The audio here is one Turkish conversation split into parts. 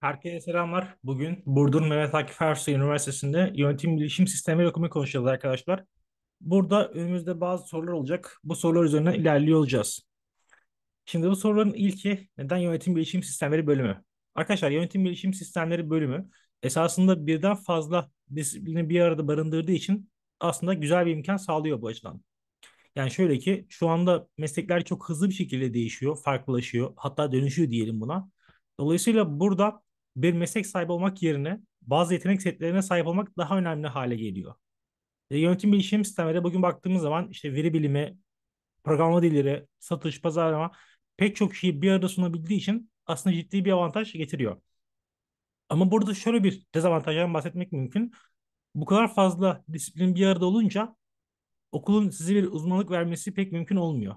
Herkese selamlar. Bugün Burdur Mehmet Akif Ersoy Üniversitesi'nde yönetim bilişim sistemi ve konuşacağız arkadaşlar. Burada önümüzde bazı sorular olacak. Bu sorular üzerine ilerliyor olacağız. Şimdi bu soruların ilki neden yönetim bilişim sistemleri bölümü? Arkadaşlar yönetim bilişim sistemleri bölümü esasında birden fazla disiplini bir arada barındırdığı için aslında güzel bir imkan sağlıyor bu açıdan. Yani şöyle ki şu anda meslekler çok hızlı bir şekilde değişiyor, farklılaşıyor, hatta dönüşüyor diyelim buna. Dolayısıyla burada bir meslek sahibi olmak yerine bazı yetenek setlerine sahip olmak daha önemli hale geliyor. E, yönetim bilişim sistemleri bugün baktığımız zaman işte veri bilimi, programlama dilleri, satış, pazarlama pek çok şeyi bir arada sunabildiği için aslında ciddi bir avantaj getiriyor. Ama burada şöyle bir dezavantajdan bahsetmek mümkün. Bu kadar fazla disiplin bir arada olunca okulun size bir uzmanlık vermesi pek mümkün olmuyor.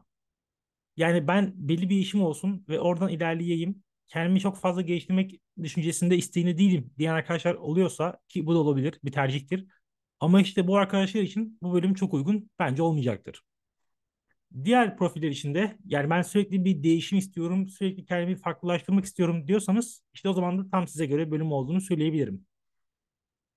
Yani ben belli bir işim olsun ve oradan ilerleyeyim kendimi çok fazla geliştirmek düşüncesinde isteğini değilim diyen arkadaşlar oluyorsa ki bu da olabilir bir tercihtir. Ama işte bu arkadaşlar için bu bölüm çok uygun bence olmayacaktır. Diğer profiller içinde yani ben sürekli bir değişim istiyorum, sürekli kendimi farklılaştırmak istiyorum diyorsanız işte o zaman da tam size göre bölüm olduğunu söyleyebilirim.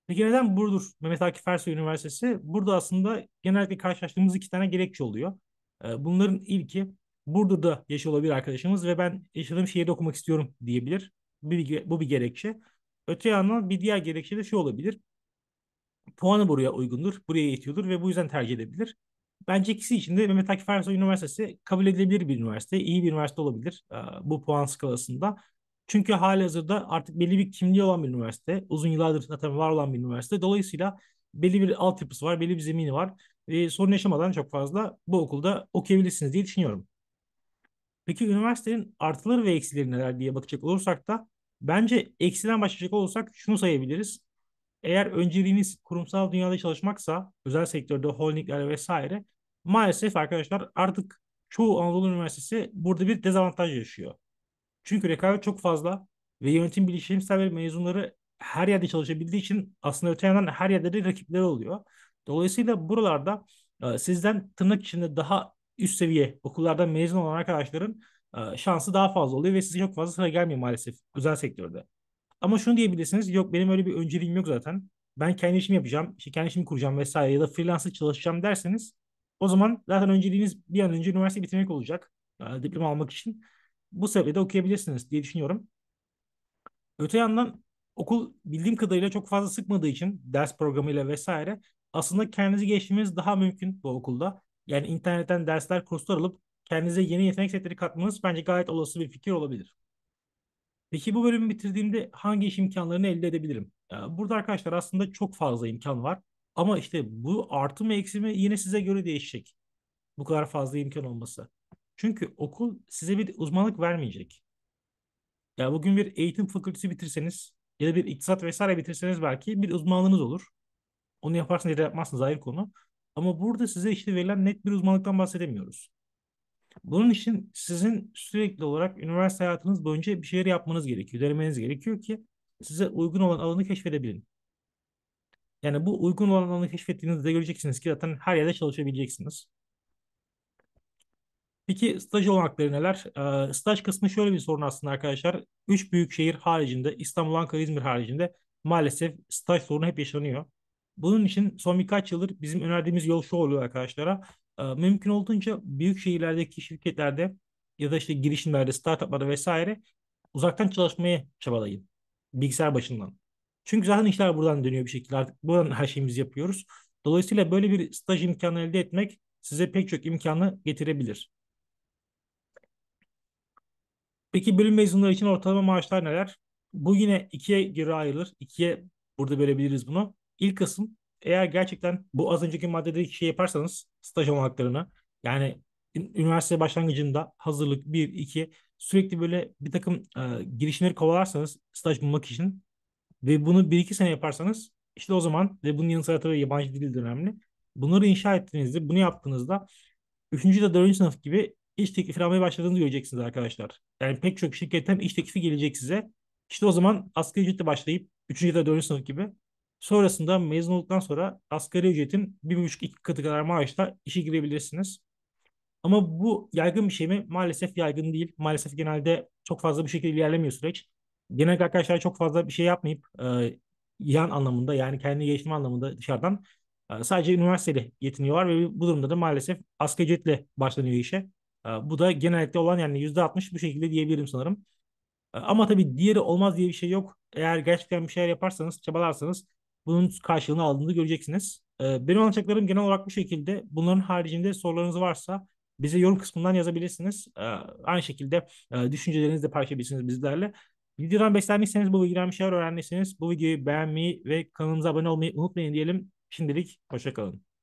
Peki neden Burdur Mehmet Akif Ersoy Üniversitesi? Burada aslında genellikle karşılaştığımız iki tane gerekçe oluyor. Ee, bunların ilki Burdur'da yaşıyor olabilir arkadaşımız ve ben yaşadığım şehirde okumak istiyorum diyebilir. Bir, bu bir gerekçe. Öte yandan bir diğer gerekçe de şu olabilir. Puanı buraya uygundur, buraya yetiyordur ve bu yüzden tercih edebilir. Bence ikisi için de Mehmet Akif Ersoy Üniversitesi kabul edilebilir bir üniversite. iyi bir üniversite olabilir bu puan skalasında. Çünkü halihazırda artık belli bir kimliği olan bir üniversite. Uzun yıllardır zaten var olan bir üniversite. Dolayısıyla belli bir altyapısı var, belli bir zemini var. Ve sorun yaşamadan çok fazla bu okulda okuyabilirsiniz diye düşünüyorum. Peki üniversitenin artıları ve eksileri neler diye bakacak olursak da bence eksiden başlayacak olursak şunu sayabiliriz. Eğer önceliğiniz kurumsal dünyada çalışmaksa, özel sektörde holdingler vesaire, maalesef arkadaşlar artık çoğu Anadolu Üniversitesi burada bir dezavantaj yaşıyor. Çünkü rekabet çok fazla ve yönetim bilişimsel mezunları her yerde çalışabildiği için aslında öte yandan her yerde de rakipleri oluyor. Dolayısıyla buralarda e, sizden tırnak içinde daha üst seviye okullardan mezun olan arkadaşların e, şansı daha fazla oluyor ve size çok fazla sıra gelmiyor maalesef özel sektörde. Ama şunu diyebilirsiniz yok benim öyle bir önceliğim yok zaten. Ben kendi işimi yapacağım, işte kendi işimi kuracağım vesaire ya da freelance çalışacağım derseniz o zaman zaten önceliğiniz bir an önce üniversite bitirmek olacak. E, diploma almak için. Bu sebeple de okuyabilirsiniz diye düşünüyorum. Öte yandan okul bildiğim kadarıyla çok fazla sıkmadığı için ders programıyla vesaire aslında kendinizi geçmeniz daha mümkün bu okulda. Yani internetten dersler, kurslar alıp kendinize yeni yetenek setleri katmanız bence gayet olası bir fikir olabilir. Peki bu bölümü bitirdiğimde hangi iş imkanlarını elde edebilirim? Burada arkadaşlar aslında çok fazla imkan var. Ama işte bu artı mı eksi mi yine size göre değişecek. Bu kadar fazla imkan olması. Çünkü okul size bir uzmanlık vermeyecek. Ya bugün bir eğitim fakültesi bitirseniz ya da bir iktisat vesaire bitirseniz belki bir uzmanlığınız olur. Onu yaparsınız ya da yapmazsınız ayrı konu. Ama burada size işte verilen net bir uzmanlıktan bahsedemiyoruz. Bunun için sizin sürekli olarak üniversite hayatınız boyunca bir şeyler yapmanız gerekiyor, denemeniz gerekiyor ki size uygun olan alanı keşfedebilin. Yani bu uygun olan alanı keşfettiğinizde göreceksiniz ki zaten her yerde çalışabileceksiniz. Peki staj olanakları neler? Ee, staj kısmı şöyle bir sorun aslında arkadaşlar. Üç büyük şehir haricinde, İstanbul, Ankara, İzmir haricinde maalesef staj sorunu hep yaşanıyor. Bunun için son birkaç yıldır bizim önerdiğimiz yol şu oluyor arkadaşlara. Ee, mümkün olduğunca büyük şehirlerdeki şirketlerde ya da işte girişimlerde, startuplarda vesaire uzaktan çalışmaya çabalayın. Bilgisayar başından. Çünkü zaten işler buradan dönüyor bir şekilde. Artık buradan her şeyimizi yapıyoruz. Dolayısıyla böyle bir staj imkanı elde etmek size pek çok imkanı getirebilir. Peki bölüm mezunları için ortalama maaşlar neler? Bu yine ikiye göre ayrılır. İkiye burada bölebiliriz bunu ilk kısım eğer gerçekten bu az önceki maddedeki şey yaparsanız staj olanaklarına yani üniversite başlangıcında hazırlık 1, 2 sürekli böyle bir takım e, girişimleri kovalarsanız staj bulmak için ve bunu 1-2 sene yaparsanız işte o zaman ve bunun yanı sıra tabii yabancı dil de önemli. Bunları inşa ettiğinizde, bunu yaptığınızda 3. ya da 4. sınıf gibi iş teklifi almaya başladığınızı göreceksiniz arkadaşlar. Yani pek çok şirketten iş teklifi gelecek size. İşte o zaman asgari ücretle başlayıp 3. ya da 4. sınıf gibi Sonrasında mezun olduktan sonra asgari ücretin 1,5-2 katı kadar maaşla işe girebilirsiniz. Ama bu yaygın bir şey mi? Maalesef yaygın değil. Maalesef genelde çok fazla bir şekilde ilerlemiyor süreç. Genel arkadaşlar çok fazla bir şey yapmayıp e, yan anlamında yani kendi geliştirme anlamında dışarıdan e, sadece üniversiteli yetiniyorlar ve bu durumda da maalesef asgari ücretle başlanıyor işe. E, bu da genellikle olan yani %60 bu şekilde diyebilirim sanırım. E, ama tabii diğeri olmaz diye bir şey yok. Eğer gerçekten bir şeyler yaparsanız, çabalarsanız bunun karşılığını aldığını göreceksiniz. Ee, benim anlatacaklarım genel olarak bu şekilde. Bunların haricinde sorularınız varsa bize yorum kısmından yazabilirsiniz. Ee, aynı şekilde e, düşüncelerinizi de paylaşabilirsiniz bizlerle. Videodan beslenmişseniz bu videodan bir şeyler öğrendiyseniz bu videoyu beğenmeyi ve kanalımıza abone olmayı unutmayın diyelim. Şimdilik hoşçakalın.